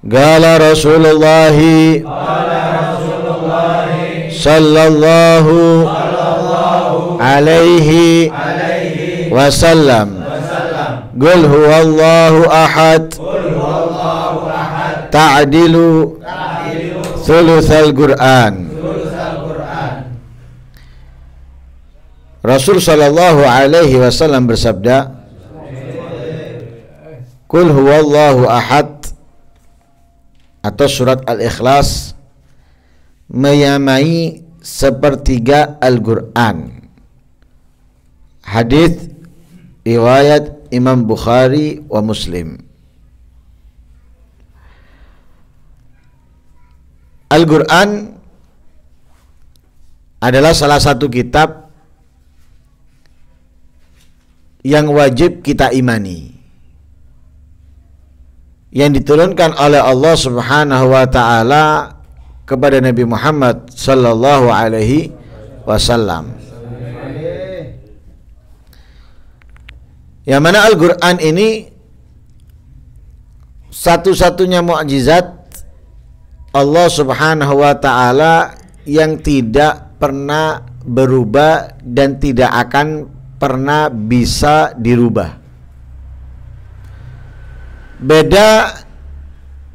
قال رسول الله صلى الله عليه وسلم قل هو الله أحد تعدل ثلث القرآن Rasul Shallallahu Alaihi Wasallam bersabda, "Kul huwallahu ahad atau surat Al-Ikhlas menyamai sepertiga Al-Qur'an. Hadis riwayat Imam Bukhari wa Muslim. Al-Qur'an adalah salah satu kitab yang wajib kita imani yang diturunkan oleh Allah Subhanahu wa taala kepada Nabi Muhammad sallallahu alaihi wasallam. Yang mana Al-Qur'an ini satu-satunya mukjizat Allah Subhanahu wa taala yang tidak pernah berubah dan tidak akan pernah bisa dirubah beda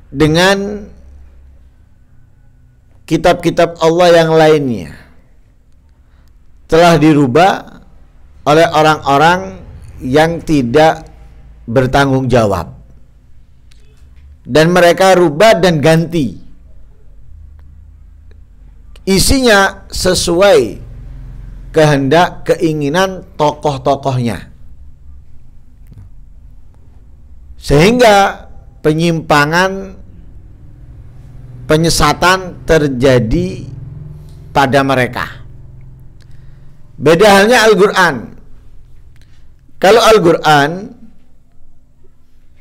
dengan kitab-kitab Allah yang lainnya telah dirubah oleh orang-orang yang tidak bertanggung jawab dan mereka rubah dan ganti isinya sesuai kehendak keinginan tokoh-tokohnya Sehingga penyimpangan penyesatan terjadi pada mereka. Beda halnya Al-Qur'an. Kalau Al-Qur'an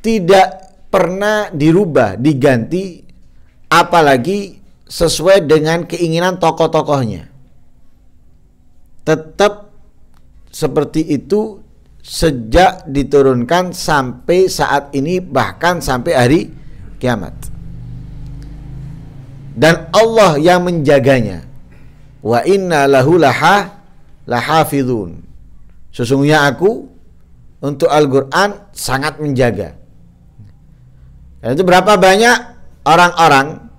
tidak pernah dirubah, diganti apalagi sesuai dengan keinginan tokoh-tokohnya. Tetap seperti itu sejak diturunkan sampai saat ini bahkan sampai hari kiamat. Dan Allah yang menjaganya. Wa inna lahu laha lahafidun. Sesungguhnya aku untuk Al-Qur'an sangat menjaga. Dan itu berapa banyak orang-orang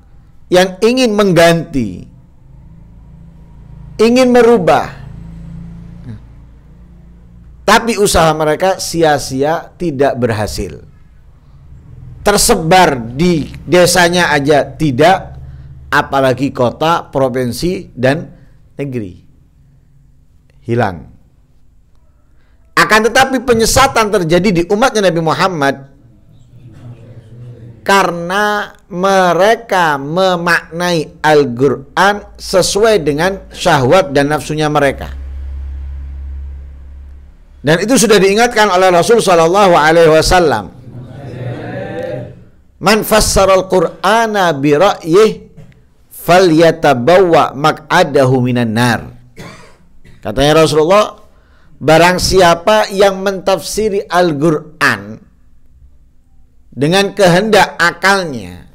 yang ingin mengganti ingin merubah tapi usaha mereka sia-sia tidak berhasil. Tersebar di desanya aja tidak, apalagi kota, provinsi, dan negeri. Hilang. Akan tetapi penyesatan terjadi di umatnya Nabi Muhammad karena mereka memaknai Al-Quran sesuai dengan syahwat dan nafsunya mereka. Dan itu sudah diingatkan oleh Rasul Shallallahu Alaihi Wasallam. Man al Qur'ana bi ra'yih yatabawa mak'adahu minan nar. Katanya Rasulullah, barang siapa yang mentafsiri Al-Qur'an dengan kehendak akalnya,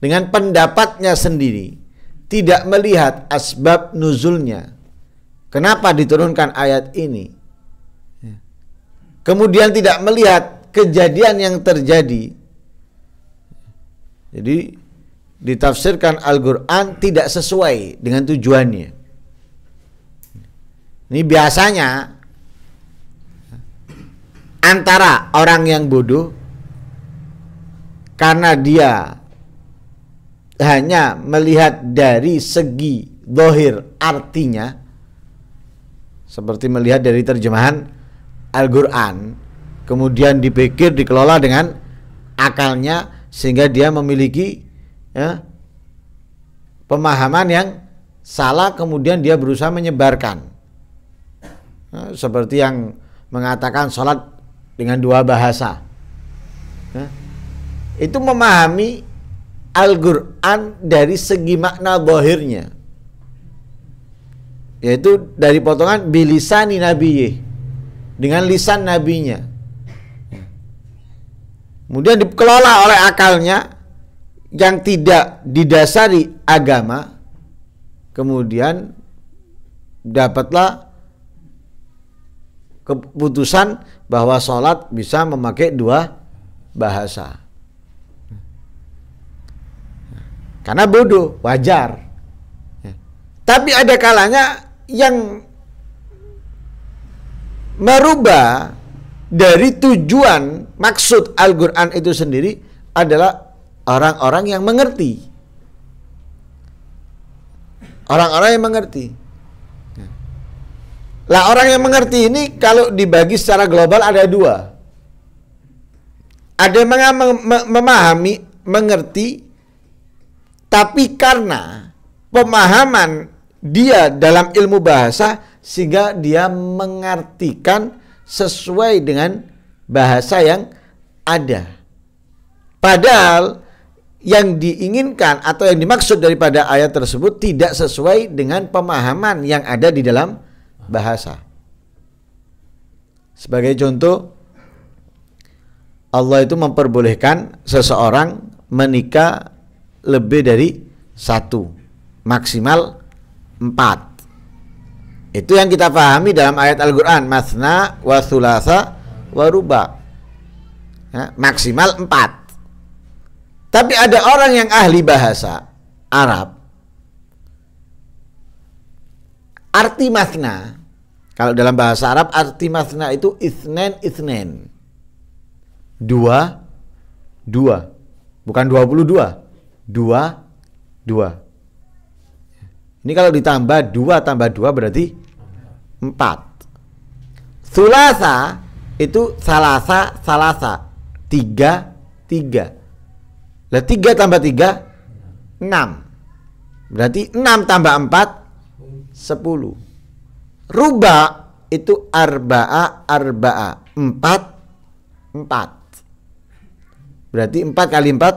dengan pendapatnya sendiri, tidak melihat asbab nuzulnya. Kenapa diturunkan ayat ini? kemudian tidak melihat kejadian yang terjadi. Jadi ditafsirkan Al-Qur'an tidak sesuai dengan tujuannya. Ini biasanya antara orang yang bodoh karena dia hanya melihat dari segi dohir artinya seperti melihat dari terjemahan Al-Quran kemudian dipikir dikelola dengan akalnya sehingga dia memiliki ya, pemahaman yang salah kemudian dia berusaha menyebarkan nah, seperti yang mengatakan sholat dengan dua bahasa nah, itu memahami Al-Quran dari segi makna bohirnya yaitu dari potongan bilisani nabiye dengan lisan nabinya. Kemudian dikelola oleh akalnya yang tidak didasari agama. Kemudian dapatlah keputusan bahwa sholat bisa memakai dua bahasa. Karena bodoh, wajar. Tapi ada kalanya yang merubah dari tujuan maksud Al-Quran itu sendiri adalah orang-orang yang mengerti. Orang-orang yang mengerti. Lah orang yang mengerti ini kalau dibagi secara global ada dua. Ada yang memahami, mengerti, tapi karena pemahaman dia dalam ilmu bahasa sehingga dia mengartikan sesuai dengan bahasa yang ada. Padahal yang diinginkan atau yang dimaksud daripada ayat tersebut tidak sesuai dengan pemahaman yang ada di dalam bahasa. Sebagai contoh, Allah itu memperbolehkan seseorang menikah lebih dari satu, maksimal empat. Itu yang kita pahami dalam ayat Al-Quran Masna wa sulasa wa ruba ya, Maksimal empat Tapi ada orang yang ahli bahasa Arab Arti masna Kalau dalam bahasa Arab arti masna itu Isnen isnen Dua Dua Bukan dua puluh dua Dua Dua Ini kalau ditambah dua tambah dua berarti Empat Sulasa itu salasa salasa tiga tiga lah tiga tambah tiga enam berarti enam tambah empat sepuluh ruba itu arbaa arbaa empat empat berarti empat kali empat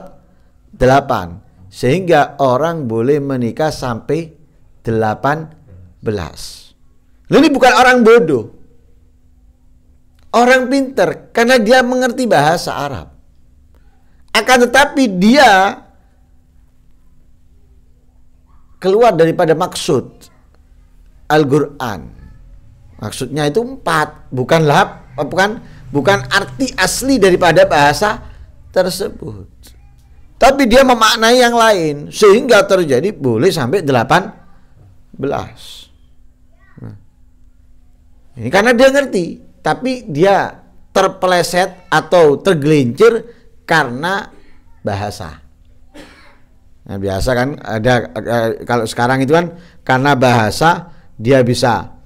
delapan sehingga orang boleh menikah sampai delapan belas ini bukan orang bodoh. Orang pinter karena dia mengerti bahasa Arab. Akan tetapi dia keluar daripada maksud Al-Qur'an. Maksudnya itu empat, bukan lap, eh, bukan bukan arti asli daripada bahasa tersebut. Tapi dia memaknai yang lain sehingga terjadi boleh sampai 18. Ini karena dia ngerti, tapi dia terpeleset atau tergelincir karena bahasa. Nah, biasa kan ada eh, eh, kalau sekarang itu kan karena bahasa dia bisa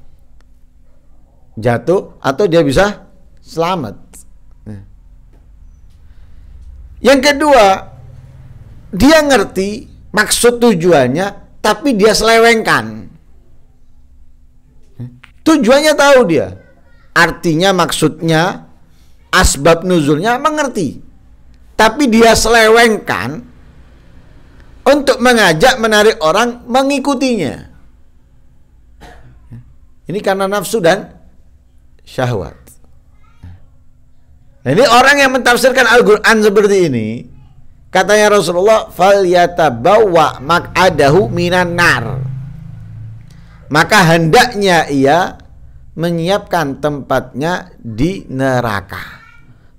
jatuh atau dia bisa selamat. Nah. Yang kedua, dia ngerti maksud tujuannya tapi dia selewengkan. Tujuannya tahu dia. Artinya maksudnya asbab nuzulnya mengerti. Tapi dia selewengkan untuk mengajak menarik orang mengikutinya. Ini karena nafsu dan syahwat. Nah, ini orang yang mentafsirkan Al-Qur'an seperti ini, katanya Rasulullah, "Falyatabawwa mak'adahu minan nar." maka hendaknya ia menyiapkan tempatnya di neraka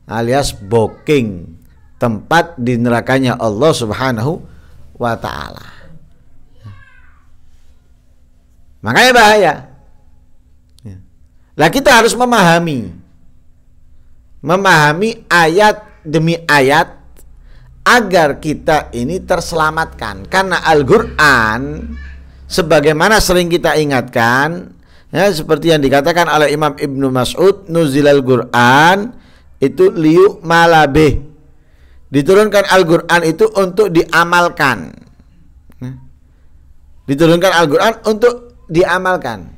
alias booking tempat di nerakanya Allah Subhanahu wa taala. Makanya bahaya. Ya. Lah kita harus memahami memahami ayat demi ayat agar kita ini terselamatkan karena Al-Qur'an sebagaimana sering kita ingatkan ya seperti yang dikatakan oleh Imam Ibnu Mas'ud nuzilal Quran itu liu malabe diturunkan Al-Quran itu untuk diamalkan ya. diturunkan Al-Quran untuk diamalkan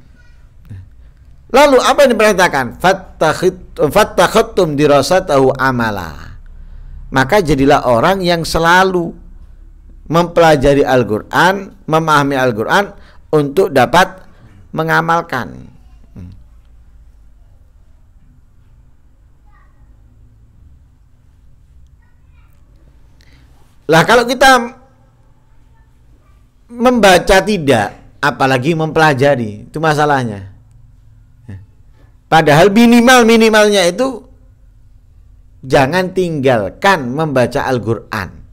lalu apa yang diperintahkan fattakhuttum dirasatahu amala maka jadilah orang yang selalu mempelajari Al-Qur'an, memahami Al-Qur'an untuk dapat mengamalkan. Hmm. Lah kalau kita membaca tidak, apalagi mempelajari, itu masalahnya. Ya. Padahal minimal-minimalnya itu jangan tinggalkan membaca Al-Qur'an.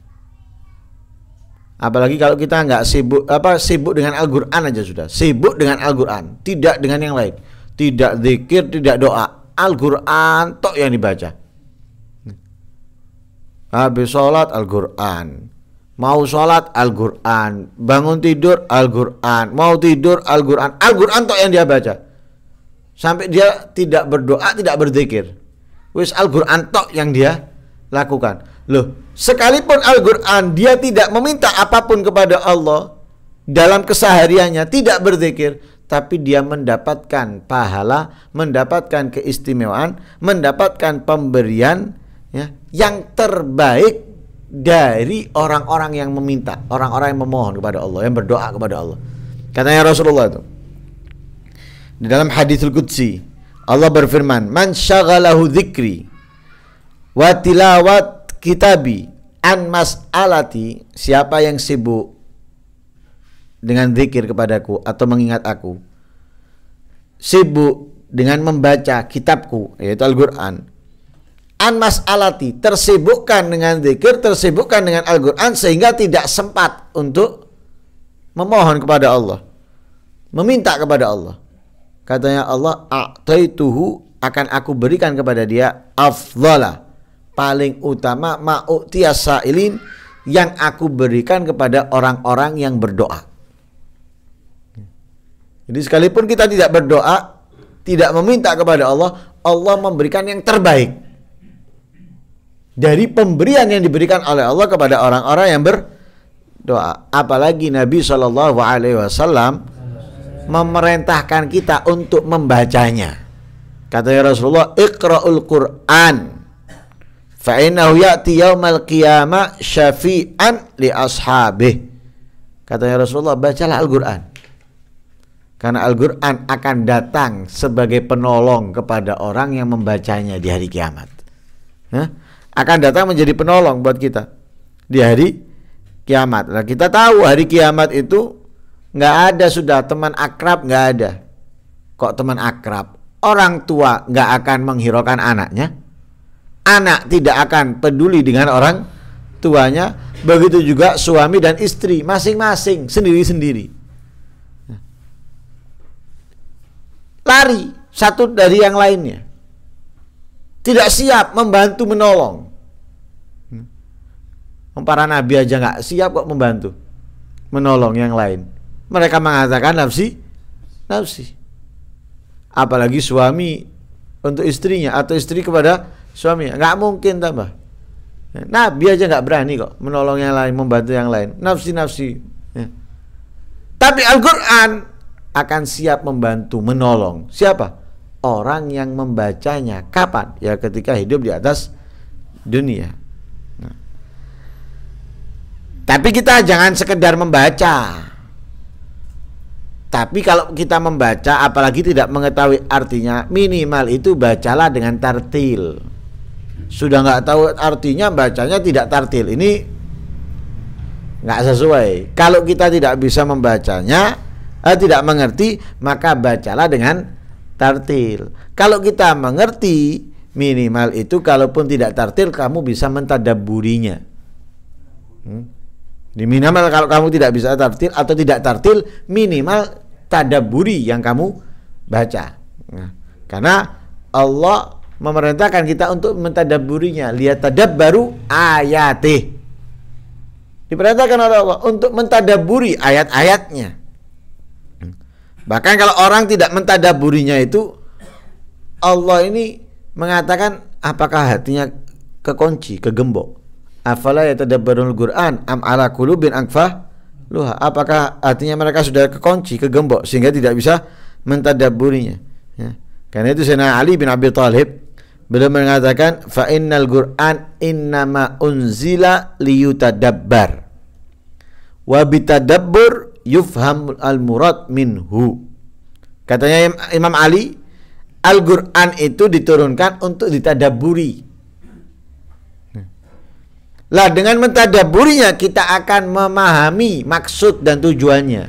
Apalagi kalau kita nggak sibuk apa sibuk dengan Al-Qur'an aja sudah. Sibuk dengan Al-Qur'an, tidak dengan yang lain. Tidak zikir, tidak doa. Al-Qur'an tok yang dibaca. Habis sholat Al-Quran Mau sholat Al-Quran Bangun tidur Al-Quran Mau tidur Al-Quran Al-Quran tok yang dia baca Sampai dia tidak berdoa, tidak berzikir Wis Al-Quran tok yang dia lakukan Loh, sekalipun Al-Quran dia tidak meminta apapun kepada Allah dalam kesehariannya, tidak berzikir, tapi dia mendapatkan pahala, mendapatkan keistimewaan, mendapatkan pemberian ya, yang terbaik dari orang-orang yang meminta, orang-orang yang memohon kepada Allah, yang berdoa kepada Allah. Katanya Rasulullah itu. Di dalam hadis Qudsi, Allah berfirman, "Man syaghalahu dzikri wa tilawat kitabi an mas'alati siapa yang sibuk dengan zikir kepadaku atau mengingat aku sibuk dengan membaca kitabku yaitu Al-Qur'an an mas'alati tersibukkan dengan zikir tersibukkan dengan Al-Qur'an sehingga tidak sempat untuk memohon kepada Allah meminta kepada Allah katanya Allah a'taituhu akan aku berikan kepada dia afdhalah paling utama ma'utiyah sa'ilin yang aku berikan kepada orang-orang yang berdoa. Jadi sekalipun kita tidak berdoa, tidak meminta kepada Allah, Allah memberikan yang terbaik. Dari pemberian yang diberikan oleh Allah kepada orang-orang yang berdoa. Apalagi Nabi Shallallahu Alaihi Wasallam memerintahkan kita untuk membacanya. Kata ya Rasulullah, "Iqra'ul Qur'an." Fa'inahu ya'ti yawmal qiyamah syafi'an li ashabih. Katanya Rasulullah, bacalah Al-Quran. Karena Al-Quran akan datang sebagai penolong kepada orang yang membacanya di hari kiamat. Nah Akan datang menjadi penolong buat kita di hari kiamat. Nah, kita tahu hari kiamat itu nggak ada sudah teman akrab nggak ada. Kok teman akrab? Orang tua nggak akan menghiraukan anaknya anak tidak akan peduli dengan orang tuanya begitu juga suami dan istri masing-masing sendiri-sendiri lari satu dari yang lainnya tidak siap membantu menolong hmm. para nabi aja nggak siap kok membantu menolong yang lain mereka mengatakan nafsi nafsi apalagi suami untuk istrinya atau istri kepada suami nggak mungkin tambah Nabi aja nggak berani kok menolong yang lain, membantu yang lain. Nafsi-nafsi. Ya. Tapi Al-Quran akan siap membantu, menolong. Siapa? Orang yang membacanya. Kapan? Ya ketika hidup di atas dunia. Nah. Tapi kita jangan sekedar membaca. Tapi kalau kita membaca, apalagi tidak mengetahui artinya, minimal itu bacalah dengan tartil sudah nggak tahu artinya bacanya tidak tartil ini nggak sesuai kalau kita tidak bisa membacanya eh, tidak mengerti maka bacalah dengan tartil kalau kita mengerti minimal itu kalaupun tidak tartil kamu bisa mentadaburinya hmm? Di minimal kalau kamu tidak bisa tartil atau tidak tartil minimal tadaburi yang kamu baca nah, karena Allah memerintahkan kita untuk mentadaburinya lihat tadab baru ayatih diperintahkan oleh Allah untuk mentadaburi ayat-ayatnya bahkan kalau orang tidak mentadaburinya itu Allah ini mengatakan apakah hatinya kekunci kegembok afala Al Quran am ala qulubin angfa luha apakah artinya mereka sudah kekunci kegembok sehingga tidak bisa mentadaburinya ya. karena itu Sayyidina Ali bin Abi Talib Beliau mengatakan fa innal Qur'an innama unzila liyutadabbar wa bitadabbur yufham al murad minhu. Katanya Imam Ali, Al-Qur'an itu diturunkan untuk ditadaburi. Lah dengan mentadaburinya kita akan memahami maksud dan tujuannya.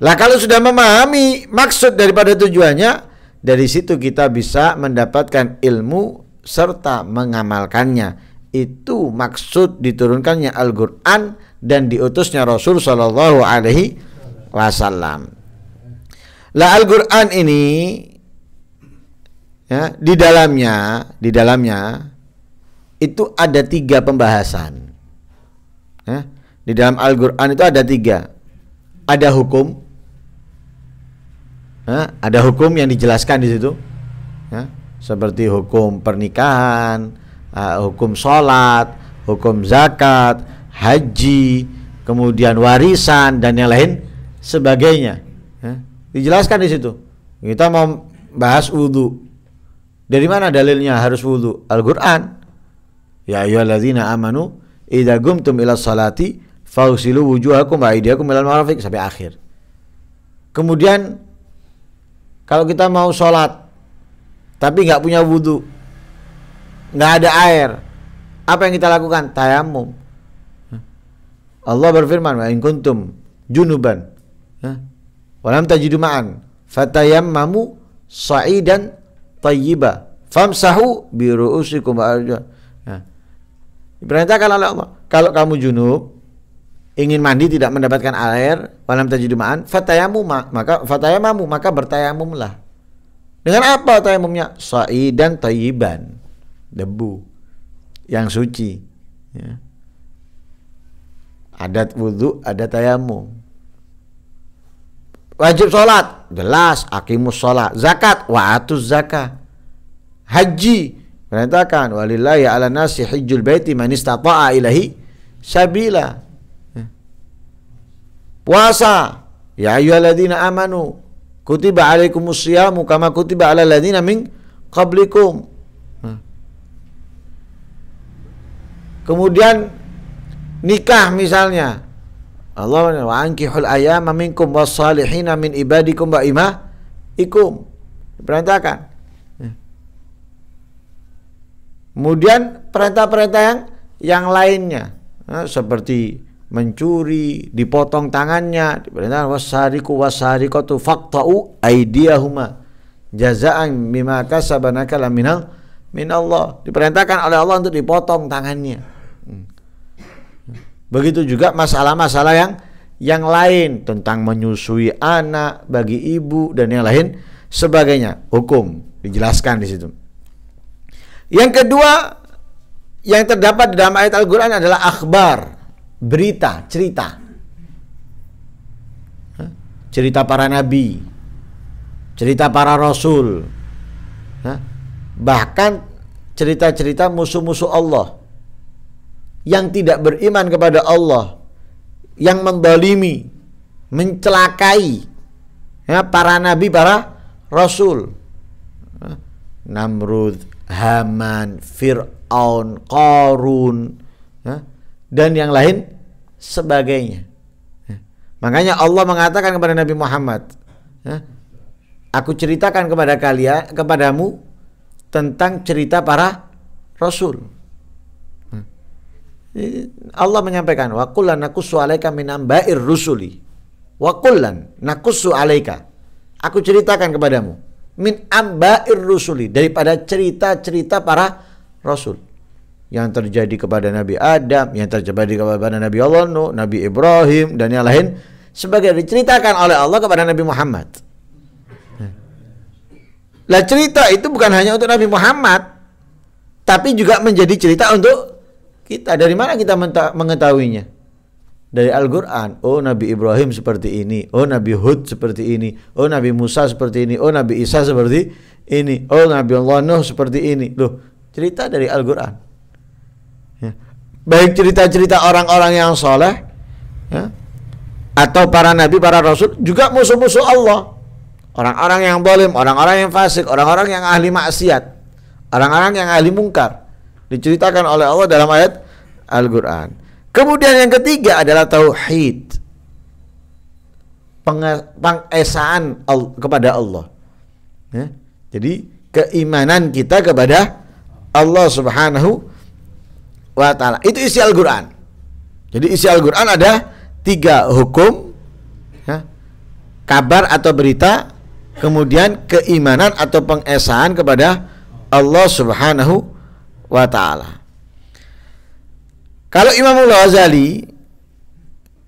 Lah kalau sudah memahami maksud daripada tujuannya, dari situ kita bisa mendapatkan ilmu serta mengamalkannya. Itu maksud diturunkannya Al-Qur'an dan diutusnya Rasul Sallallahu alaihi wasallam. Lah Al-Qur'an ini ya, di dalamnya, di dalamnya itu ada tiga pembahasan. Ya, di dalam Al-Qur'an itu ada tiga. Ada hukum, ya, ada hukum yang dijelaskan di situ ya, seperti hukum pernikahan uh, hukum sholat hukum zakat haji kemudian warisan dan yang lain sebagainya ya, dijelaskan di situ kita mau bahas wudhu dari mana dalilnya harus wudhu Al-Quran ya ayyuhalladzina amanu idza gumtum ila salati fausilu wujuhakum wa aydiakum ilal marafiq sampai akhir kemudian kalau kita mau sholat tapi nggak punya wudhu, nggak ada air, apa yang kita lakukan? Tayamum. Allah berfirman, "In kuntum junuban ya. walam tajidumaan ma'an fatayammamu sa'idan tayyiba famsahu bi ru'usikum ya. Diperintahkan oleh Allah, kalau kamu junub ingin mandi tidak mendapatkan air walam tajudumaan, fatayamu maka fatayamamu maka bertayamumlah dengan apa tayamumnya dan tayiban debu yang suci ya. adat wudhu ada tayamum wajib sholat jelas akimus sholat zakat wa'atuz zakah haji perintahkan walillahi ala nasi hijjul baiti manistataa ilahi sabila puasa ya ayyuhalladzina amanu kutiba alaikumus syiyamu kama kutiba ala ladzina min qablikum nah. Kemudian nikah misalnya. Allah wa ankihul ayama minkum wassalihina min ibadikum wa imah ikum. Diperintahkan. Nah. Kemudian perintah-perintah yang yang lainnya nah, seperti mencuri, dipotong tangannya, diperintahkan wasariku wasariqatu faqta'u aidiyahuma jazaan bima kasabanaka minal min Allah. Diperintahkan oleh Allah untuk dipotong tangannya. Hmm. Begitu juga masalah-masalah yang yang lain tentang menyusui anak bagi ibu dan yang lain sebagainya. Hukum dijelaskan di situ. Yang kedua yang terdapat dalam ayat Al-Qur'an adalah akhbar berita, cerita. Cerita para nabi, cerita para rasul. Bahkan cerita-cerita musuh-musuh Allah yang tidak beriman kepada Allah, yang membalimi, mencelakai ya, para nabi, para rasul. Namrud, Haman, Fir'aun, Qarun, ya, dan yang lain sebagainya. Ya. Makanya Allah mengatakan kepada Nabi Muhammad, ya, "Aku ceritakan kepada kalian kepadamu tentang cerita para rasul." Ya. Allah menyampaikan, "Wa kullan alaika min amba'ir rusuli." Wa kullan alaika. Aku ceritakan kepadamu min amba'ir rusuli daripada cerita-cerita para rasul yang terjadi kepada Nabi Adam, yang terjadi kepada Nabi Allah, Nuh, Nabi Ibrahim, dan yang lain sebagai diceritakan oleh Allah kepada Nabi Muhammad. Lah cerita itu bukan hanya untuk Nabi Muhammad, tapi juga menjadi cerita untuk kita. Dari mana kita mengetahuinya? Dari Al-Quran. Oh Nabi Ibrahim seperti ini. Oh Nabi Hud seperti ini. Oh Nabi Musa seperti ini. Oh Nabi Isa seperti ini. Oh Nabi Allah Nuh seperti ini. Loh cerita dari Al-Quran baik cerita-cerita orang-orang yang soleh ya, atau para nabi, para rasul juga musuh-musuh Allah, orang-orang yang boleh, orang-orang yang fasik, orang-orang yang ahli maksiat, orang-orang yang ahli mungkar diceritakan oleh Allah dalam ayat Al-Quran. Kemudian yang ketiga adalah tauhid, pengesaan al kepada Allah. Ya. Jadi keimanan kita kepada Allah Subhanahu wa taala. Itu isi Al-Qur'an. Jadi isi Al-Qur'an ada tiga hukum ya, kabar atau berita, kemudian keimanan atau pengesahan kepada Allah Subhanahu wa taala. Kalau Imam Al-Ghazali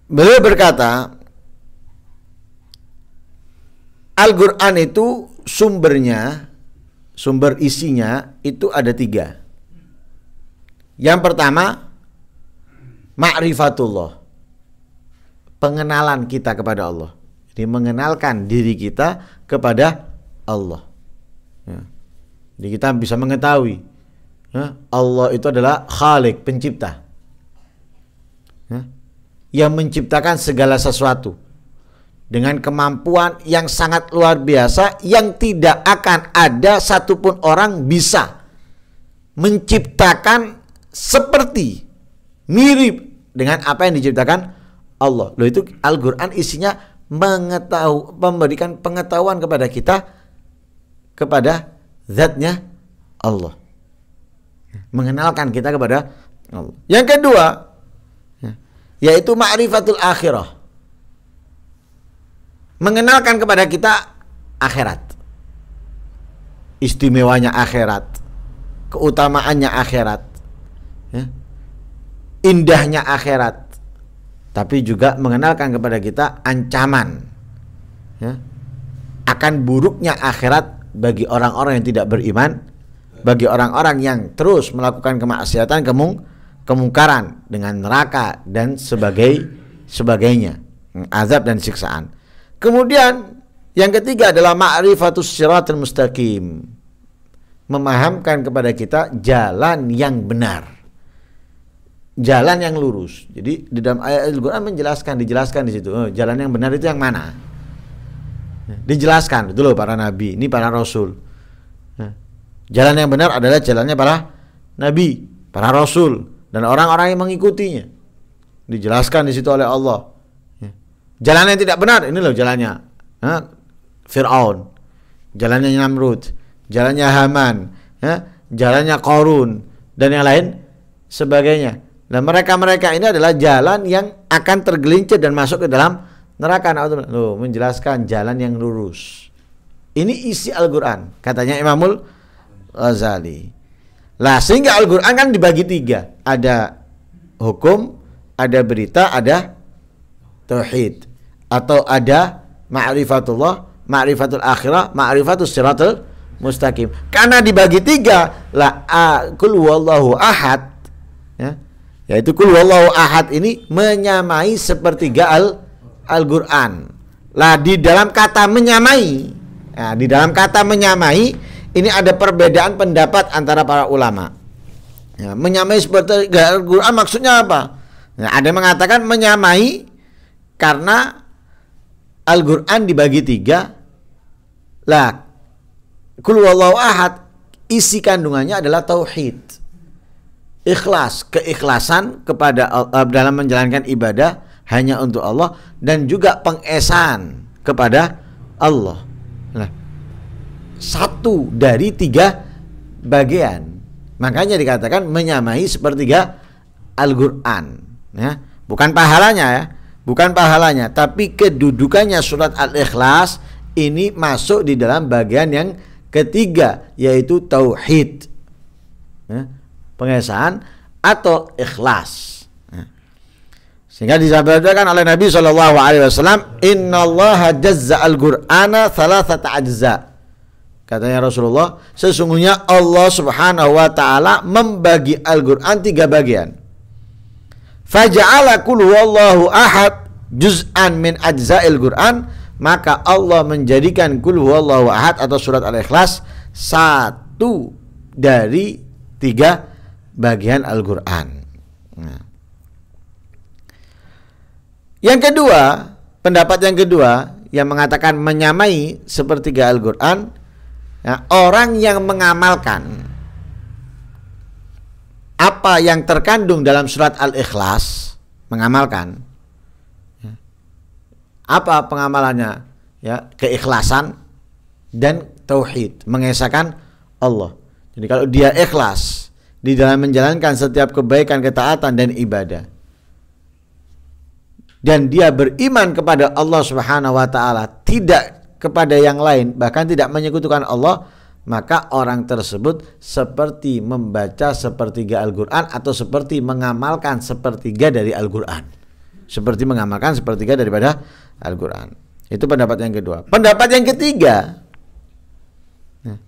beliau berkata Al-Qur'an itu sumbernya sumber isinya itu ada tiga yang pertama Ma'rifatullah Pengenalan kita kepada Allah Jadi mengenalkan diri kita kepada Allah ya. Jadi kita bisa mengetahui ya, Allah itu adalah khalik, pencipta ya, Yang menciptakan segala sesuatu dengan kemampuan yang sangat luar biasa yang tidak akan ada satupun orang bisa menciptakan seperti mirip dengan apa yang diciptakan Allah. Loh itu Al-Qur'an isinya mengetahui memberikan pengetahuan kepada kita kepada zatnya Allah. Mengenalkan kita kepada Allah. Yang kedua yaitu ma'rifatul akhirah. Mengenalkan kepada kita akhirat. Istimewanya akhirat. Keutamaannya akhirat ya, indahnya akhirat tapi juga mengenalkan kepada kita ancaman ya, akan buruknya akhirat bagi orang-orang yang tidak beriman bagi orang-orang yang terus melakukan kemaksiatan kemung kemungkaran dengan neraka dan sebagai sebagainya hmm, azab dan siksaan kemudian yang ketiga adalah ma'rifatus siratul mustaqim. Memahamkan kepada kita jalan yang benar jalan yang lurus. Jadi di dalam ayat Al-Qur'an menjelaskan, dijelaskan di situ. Oh, jalan yang benar itu yang mana? Ya, dijelaskan itu loh para nabi, ini para rasul. Ya. jalan yang benar adalah jalannya para nabi, para rasul dan orang-orang yang mengikutinya. Dijelaskan di situ oleh Allah. Ya. Jalan yang tidak benar, ini loh jalannya. Fir'aun, jalannya Namrud, jalannya Haman, ya, jalannya Korun dan yang lain sebagainya Nah mereka-mereka ini adalah jalan yang akan tergelincir dan masuk ke dalam neraka. Lo menjelaskan jalan yang lurus. Ini isi Al-Quran. Katanya Imamul Ghazali. Lah sehingga Al-Quran kan dibagi tiga. Ada hukum, ada berita, ada tauhid. Atau ada ma'rifatullah, ma'rifatul akhirah, ma'rifatul siratul mustaqim. Karena dibagi tiga, lah kul wallahu ahad. Ya, yaitu kul wallahu ahad ini menyamai sepertiga al Al-Qur'an. Lah di dalam kata menyamai, ya, di dalam kata menyamai ini ada perbedaan pendapat antara para ulama. Ya, menyamai sepertiga Al-Qur'an maksudnya apa? Nah, ada yang mengatakan menyamai karena Al-Qur'an dibagi tiga. Lah kul wallahu ahad isi kandungannya adalah tauhid ikhlas, keikhlasan kepada uh, dalam menjalankan ibadah hanya untuk Allah dan juga pengesan kepada Allah. Nah, satu dari tiga bagian. Makanya dikatakan menyamai sepertiga Al-Qur'an, ya. Bukan pahalanya ya, bukan pahalanya, tapi kedudukannya surat Al-Ikhlas ini masuk di dalam bagian yang ketiga yaitu tauhid. Ya pengesahan atau ikhlas. Sehingga disampaikan oleh Nabi Shallallahu Alaihi Wasallam, Inna Allah jazza al Qur'ana thalathata ajza. Katanya Rasulullah, sesungguhnya Allah Subhanahu wa taala membagi Al-Qur'an tiga bagian. Fajallah qul allahu ahad juz'an min al Qur'an, maka Allah menjadikan qul allahu ahad atau surat Al-Ikhlas satu dari tiga bagian Al-Quran. Nah. Yang kedua, pendapat yang kedua yang mengatakan menyamai sepertiga Al-Quran, ya, orang yang mengamalkan apa yang terkandung dalam surat Al-Ikhlas, mengamalkan ya, apa pengamalannya ya keikhlasan dan tauhid mengesahkan Allah jadi kalau dia ikhlas di dalam menjalankan setiap kebaikan, ketaatan dan ibadah. Dan dia beriman kepada Allah Subhanahu wa taala, tidak kepada yang lain, bahkan tidak menyekutukan Allah, maka orang tersebut seperti membaca sepertiga Al-Qur'an atau seperti mengamalkan sepertiga dari Al-Qur'an. Seperti mengamalkan sepertiga daripada Al-Qur'an. Itu pendapat yang kedua. Pendapat yang ketiga, nah,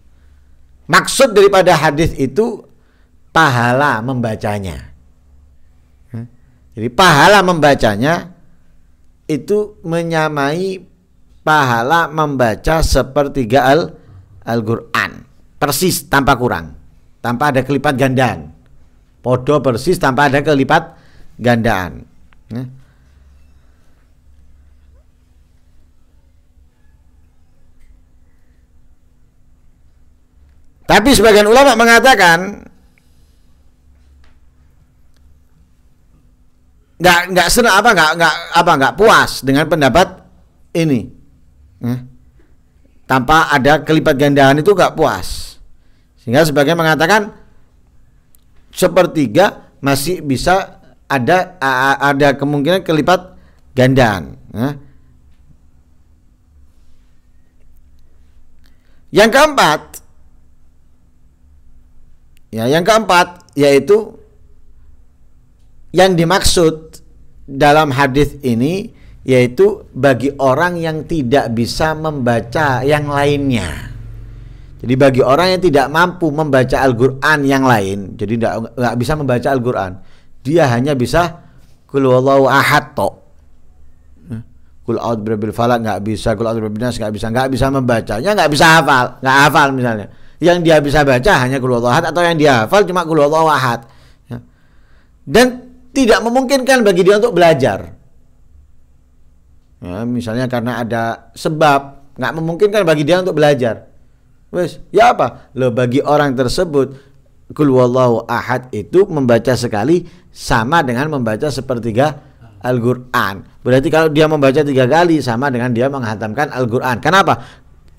Maksud daripada hadis itu pahala membacanya. Jadi pahala membacanya itu menyamai pahala membaca sepertiga Al Al-Qur'an. Persis tanpa kurang, tanpa ada kelipat gandaan. Podo persis tanpa ada kelipat gandaan. Ya. Tapi sebagian ulama mengatakan nggak nggak senang apa nggak nggak apa nggak puas dengan pendapat ini eh? tanpa ada kelipat gandaan itu nggak puas sehingga sebagian mengatakan sepertiga masih bisa ada ada kemungkinan kelipat gandaan eh? yang keempat ya yang keempat yaitu yang dimaksud dalam hadis ini yaitu bagi orang yang tidak bisa membaca yang lainnya. Jadi bagi orang yang tidak mampu membaca Al-Qur'an yang lain, jadi nggak bisa membaca Al-Qur'an, dia hanya bisa kul wallahu ahad to. Kul hmm. a'ud birabbil falak nggak bisa, kul a'ud birabbil nas nggak bisa, nggak bisa membacanya, nggak bisa hafal, nggak hafal misalnya. Yang dia bisa baca hanya kul wallahu ahad atau yang dia hafal cuma kul wallahu ahad. Ya. Dan tidak memungkinkan bagi dia untuk belajar. Ya, misalnya karena ada sebab nggak memungkinkan bagi dia untuk belajar. Wes, ya apa? Lo bagi orang tersebut Kul wallahu ahad itu membaca sekali sama dengan membaca sepertiga Al-Qur'an. Berarti kalau dia membaca tiga kali sama dengan dia menghatamkan Al-Qur'an. Kenapa?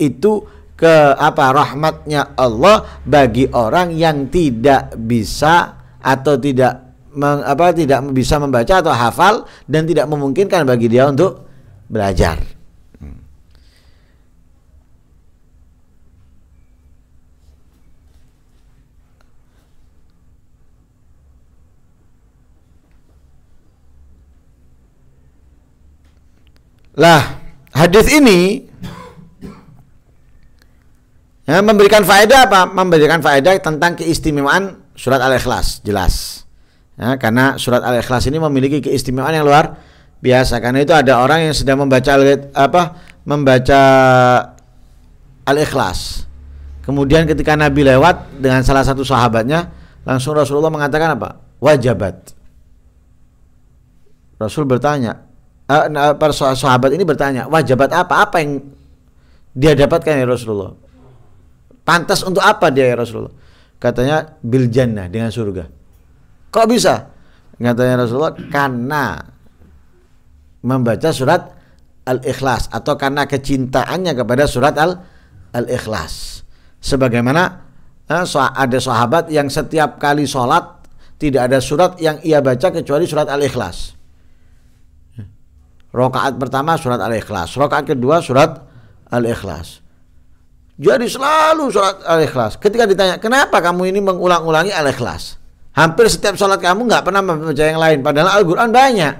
Itu ke apa rahmatnya Allah bagi orang yang tidak bisa atau tidak meng, apa tidak bisa membaca atau hafal dan tidak memungkinkan bagi dia untuk belajar. Lah, hadis ini ya, memberikan faedah apa? Memberikan faedah tentang keistimewaan surat Al-Ikhlas, jelas. Ya, karena surat Al-Ikhlas ini memiliki keistimewaan yang luar biasa. Karena itu ada orang yang sedang membaca apa? membaca Al-Ikhlas. Kemudian ketika Nabi lewat dengan salah satu sahabatnya, langsung Rasulullah mengatakan apa? Wajabat. Rasul bertanya, eh, nah, para sahabat ini bertanya, wajabat apa? Apa yang dia dapatkan ya Rasulullah? Pantas untuk apa dia ya Rasulullah? Katanya bil jannah dengan surga. Kok bisa? Katanya Rasulullah karena membaca surat Al-Ikhlas atau karena kecintaannya kepada surat Al Al-Ikhlas. Sebagaimana eh, ada sahabat yang setiap kali sholat tidak ada surat yang ia baca kecuali surat Al-Ikhlas. Rokaat pertama surat Al-Ikhlas, rokaat kedua surat Al-Ikhlas. Jadi selalu surat Al-Ikhlas. Ketika ditanya, kenapa kamu ini mengulang-ulangi Al-Ikhlas? Hampir setiap sholat kamu nggak pernah membaca yang lain. Padahal Al-Quran banyak.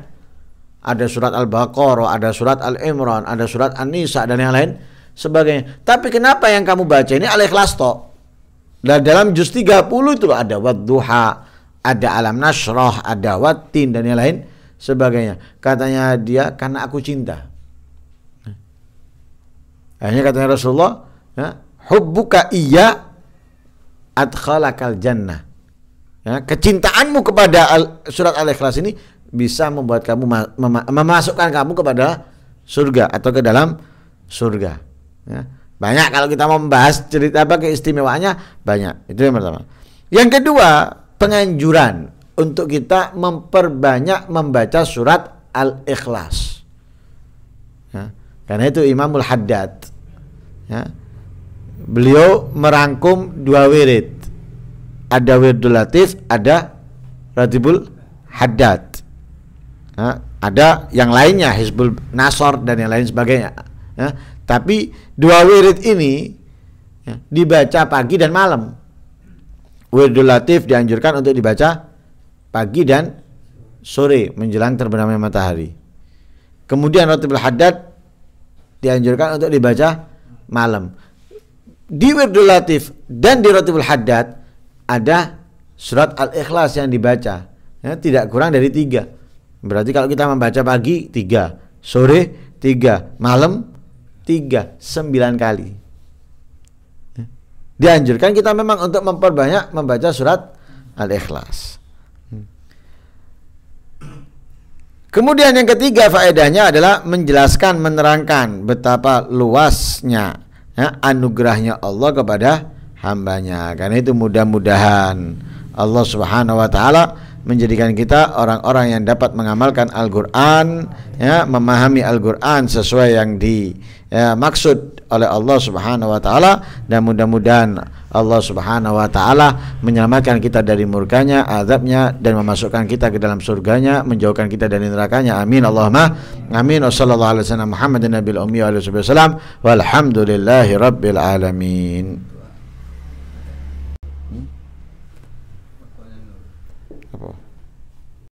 Ada surat Al-Baqarah, ada surat Al-Imran, ada surat An-Nisa, dan yang lain sebagainya. Tapi kenapa yang kamu baca ini Al-Ikhlas toh? Dan dalam juz 30 itu ada wadduha, ada alam nasroh, ada watin, dan yang lain sebagainya. Katanya dia, karena aku cinta. Akhirnya katanya Rasulullah, ya, hubbuka iya adkhalakal jannah Ya, kecintaanmu kepada al, surat Al-Ikhlas ini bisa membuat kamu mema memasukkan kamu kepada surga atau ke dalam surga. Ya. Banyak kalau kita mau membahas cerita apa keistimewaannya banyak. Itu yang pertama. Yang kedua, penganjuran untuk kita memperbanyak membaca surat Al-Ikhlas. Ya. Karena itu Imamul Haddad ya. Beliau merangkum dua wirid ada Wirdul Latif, ada Radibul Haddad. ya, ada yang lainnya Hizbul Nasor dan yang lain sebagainya. ya, tapi dua wirid ini ya, dibaca pagi dan malam. Wirdul Latif dianjurkan untuk dibaca pagi dan sore menjelang terbenamnya matahari. Kemudian radibul Haddad dianjurkan untuk dibaca malam. Di Wirdul Latif dan di Ratibul Haddad ada surat Al-Ikhlas yang dibaca. Ya, tidak kurang dari tiga. Berarti kalau kita membaca pagi tiga, sore tiga, malam tiga, sembilan kali. Ya. Dianjurkan kita memang untuk memperbanyak membaca surat Al-Ikhlas. Hmm. Kemudian yang ketiga faedahnya adalah menjelaskan menerangkan betapa luasnya ya, anugerahnya Allah kepada hambanya karena itu mudah-mudahan Allah Subhanahu wa taala menjadikan kita orang-orang yang dapat mengamalkan Al-Qur'an ya memahami Al-Qur'an sesuai yang dimaksud ya, oleh Allah Subhanahu wa taala dan mudah-mudahan Allah Subhanahu wa taala menyelamatkan kita dari murkanya, azabnya dan memasukkan kita ke dalam surganya, menjauhkan kita dari nerakanya. Amin Allahumma. Amin. Wassallallahu alaihi wasallam Nabi ummi Walhamdulillahi rabbil alamin.